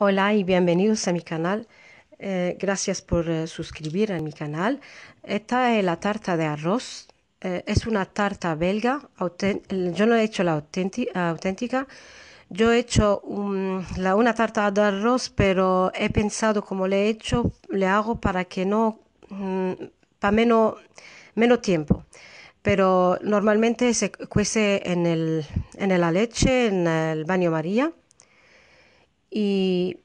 Hola y bienvenidos a mi canal. Eh, gracias por eh, suscribir a mi canal. Esta es la tarta de arroz. Eh, es una tarta belga. Yo no he hecho la auténtica. Yo he hecho una tarta de arroz, pero he pensado cómo le he hecho, le hago para que no, mm, para menos, menos tiempo. Pero normalmente se cuece en, en la leche, en el baño María y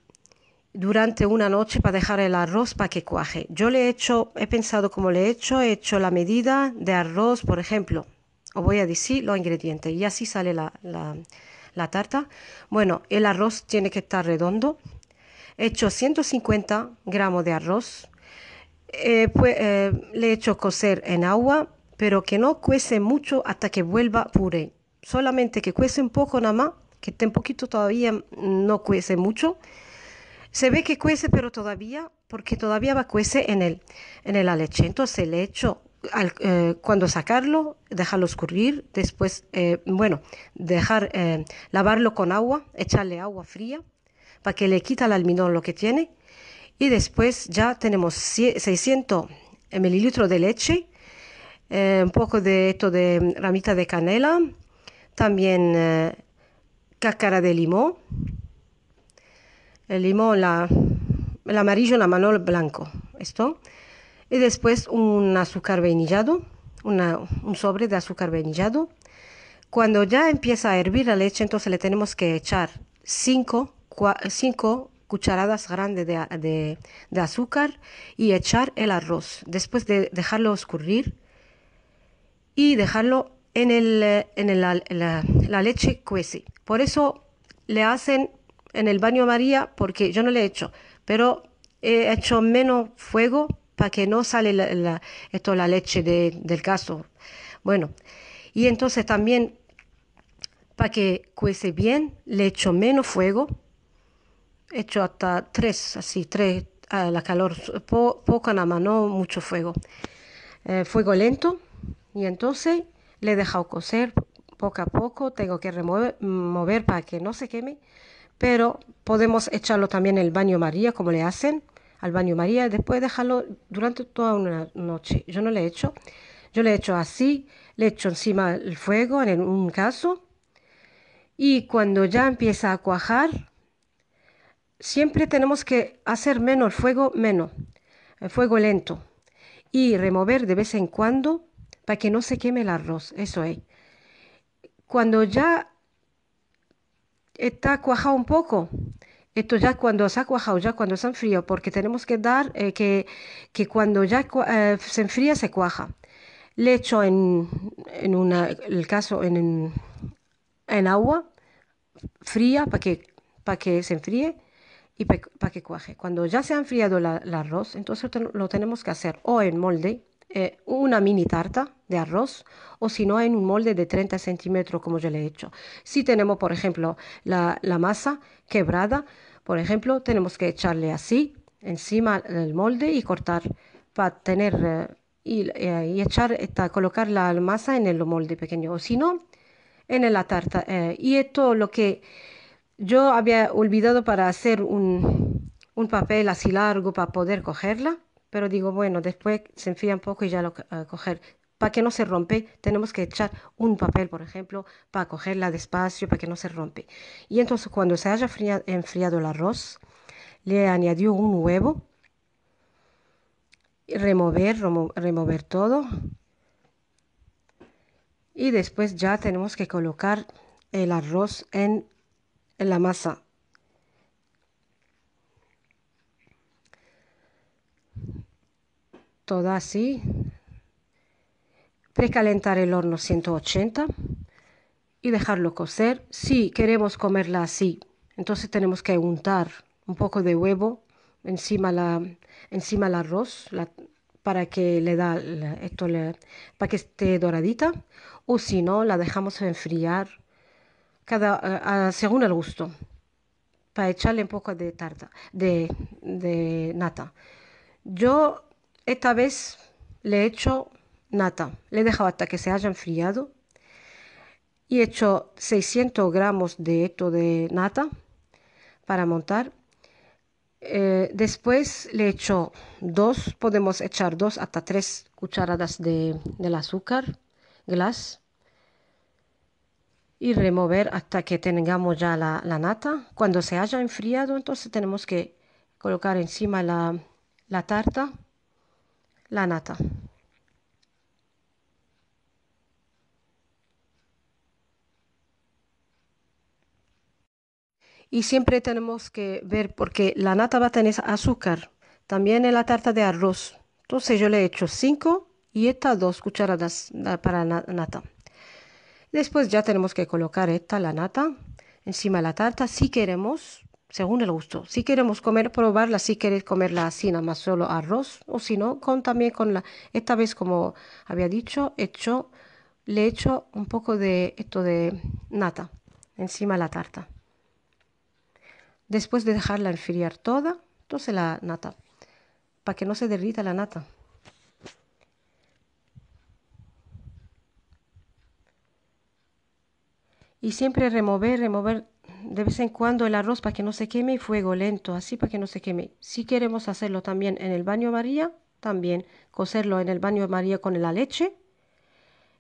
durante una noche para dejar el arroz para que cuaje. Yo le he hecho, he pensado cómo le he hecho, he hecho la medida de arroz, por ejemplo. Os voy a decir los ingredientes y así sale la, la, tarta. Bueno, el arroz tiene que estar redondo. He hecho 150 gramos de arroz. Eh, pues, eh, le he hecho cocer en agua, pero que no cuece mucho hasta que vuelva puré. Solamente que cuece un poco nada más que está poquito todavía, mm, no cuece mucho. Se ve que cuece, pero todavía, porque todavía va a cuece en el, en el aleche. Entonces el hecho, al, eh, cuando sacarlo, dejarlo escurrir, después, eh, bueno, dejar, eh, lavarlo con agua, echarle agua fría, para que le quita el almidón lo que tiene. Y después ya tenemos 600 mililitros de leche, un poco de esto de mm, ramita de canela, también cáscara de limón, el limón, el amarillo, la mano, el blanco, esto. Y después un azúcar venillado, un sobre de azúcar venillado, Cuando ya empieza a hervir la leche, entonces le tenemos que echar cinco cucharadas grandes de, de, azúcar y echar el arroz. Después de dejarlo escurrir y dejarlo en, el, eh, en, la, leche cuece. Por eso le hacen en el baño María, porque yo no le he hecho, pero he hecho menos fuego para que no sale la, esto, la leche de, del caso. Bueno, y entonces también para que cuece bien, le echo menos fuego, hecho hasta tres, así, tres a la calor, poco poca nada más, no mucho fuego. Eh, fuego lento, y entonces le he dejado cocer poco a poco, tengo que remover mover para que no se queme, pero podemos echarlo también en el baño María, como le hacen al baño María, después dejarlo durante toda una noche. Yo no le he hecho, yo le he hecho así, le hecho encima el fuego en un caso, y cuando ya empieza a cuajar, siempre tenemos que hacer menos el fuego, menos, el fuego lento, y remover de vez en cuando para que no se queme el arroz, eso es. Cuando ya está cuajado un poco, esto ya cuando se ha cuajado, ya cuando se enfría, porque tenemos que dar eh, que, que, cuando ya eh, se enfría se cuaja. Le echo en, el caso en, en agua fría para que, para que se enfríe y para que cuaje. Cuando ya se ha enfriado el arroz, entonces lo tenemos que hacer o en molde eh, una mini tarta de arroz o si no en un molde de 30 centímetros como yo le he hecho. Si tenemos, por ejemplo, la, masa quebrada, por ejemplo, tenemos que echarle así encima el molde y cortar para tener eh, eh, y, echar esta, colocar la masa en el molde pequeño o si no en la tarta y esto lo que yo había olvidado para hacer un papel así largo para poder cogerla pero digo, bueno, después se enfría un poco y ya lo eh, coger. Para que no se rompe, tenemos que echar un papel, por ejemplo, para cogerla despacio, para que no se rompe. Y entonces cuando se haya enfriado el arroz, le añadió un huevo, remover, remover todo. Y después ya tenemos que colocar el arroz en, en la masa Toda así. Precalentar el horno 180 y dejarlo cocer. Si queremos comerla así, entonces tenemos que untar un poco de huevo encima la encima el arroz para que le da esto para que esté doradita o si no la dejamos enfriar cada eh, según el gusto para echarle un poco de tarta de, de nata yo esta vez le he hecho nata, le he dejado hasta que se haya enfriado y he hecho 600 gramos de esto de nata para montar. Eh, después le hecho dos, podemos echar dos hasta tres cucharadas de, del azúcar glas y remover hasta que tengamos ya la, nata. Cuando se haya enfriado, entonces tenemos que colocar encima la, la tarta la nata. Y siempre tenemos que ver porque la nata va a tener azúcar, también en la tarta de arroz. Entonces yo le he hecho 5 y estas dos cucharadas para la nata. Después ya tenemos que colocar esta, la nata, encima de la tarta si queremos según el gusto. Si queremos comer, probarla, si queréis comerla así, nada más solo arroz, o si no, con también con la, esta vez como había dicho, hecho, le hecho un poco de esto de nata encima de la tarta. Después de dejarla enfriar toda, entonces la nata, para que no se derrita la nata. Y siempre remover, remover de vez en cuando el arroz para que no se queme y fuego lento, así para que no se queme. Si queremos hacerlo también en el baño María, también cocerlo en el baño María con la leche.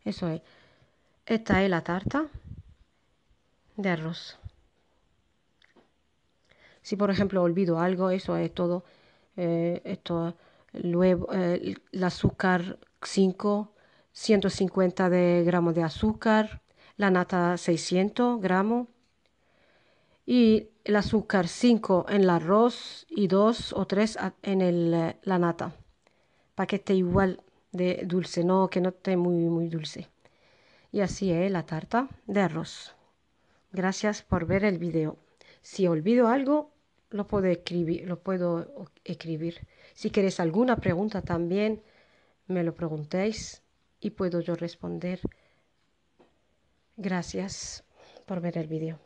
Eso es. Esta es la tarta de arroz. Si por ejemplo olvido algo, eso es todo. Eh, esto, luego, eh, el azúcar 5, 150 de gramos de azúcar, la nata 600 gramos y el azúcar 5 en el arroz y 2 o 3 en el, eh, la nata para que esté igual de dulce no que no esté muy muy dulce y así es eh, la tarta de arroz gracias por ver el video si olvido algo lo puedo escribir lo puedo escribir si queréis alguna pregunta también me lo preguntéis y puedo yo responder gracias por ver el video